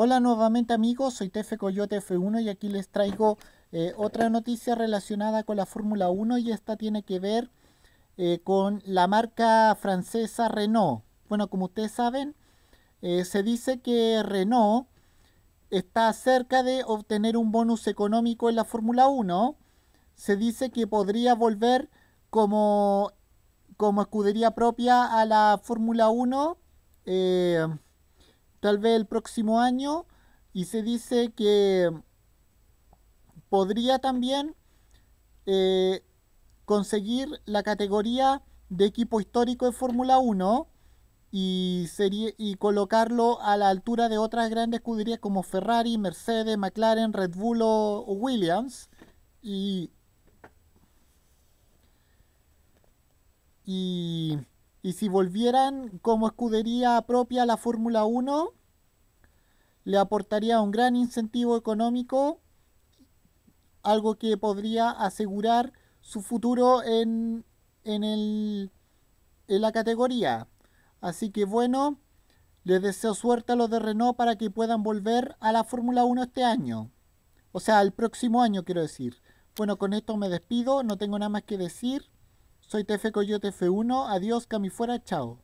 Hola nuevamente amigos, soy Tefe Coyote F1 y aquí les traigo eh, otra noticia relacionada con la Fórmula 1 y esta tiene que ver eh, con la marca francesa Renault. Bueno, como ustedes saben, eh, se dice que Renault está cerca de obtener un bonus económico en la Fórmula 1. Se dice que podría volver como, como escudería propia a la Fórmula 1 tal vez el próximo año y se dice que podría también eh, conseguir la categoría de equipo histórico de Fórmula 1 y, sería, y colocarlo a la altura de otras grandes escuderías como Ferrari, Mercedes, McLaren, Red Bull o Williams. Y, y y si volvieran como escudería propia a la Fórmula 1, le aportaría un gran incentivo económico, algo que podría asegurar su futuro en, en, el, en la categoría. Así que bueno, les deseo suerte a los de Renault para que puedan volver a la Fórmula 1 este año. O sea, el próximo año quiero decir. Bueno, con esto me despido, no tengo nada más que decir. Soy TF Coyote F1, adiós, cami fuera, chao.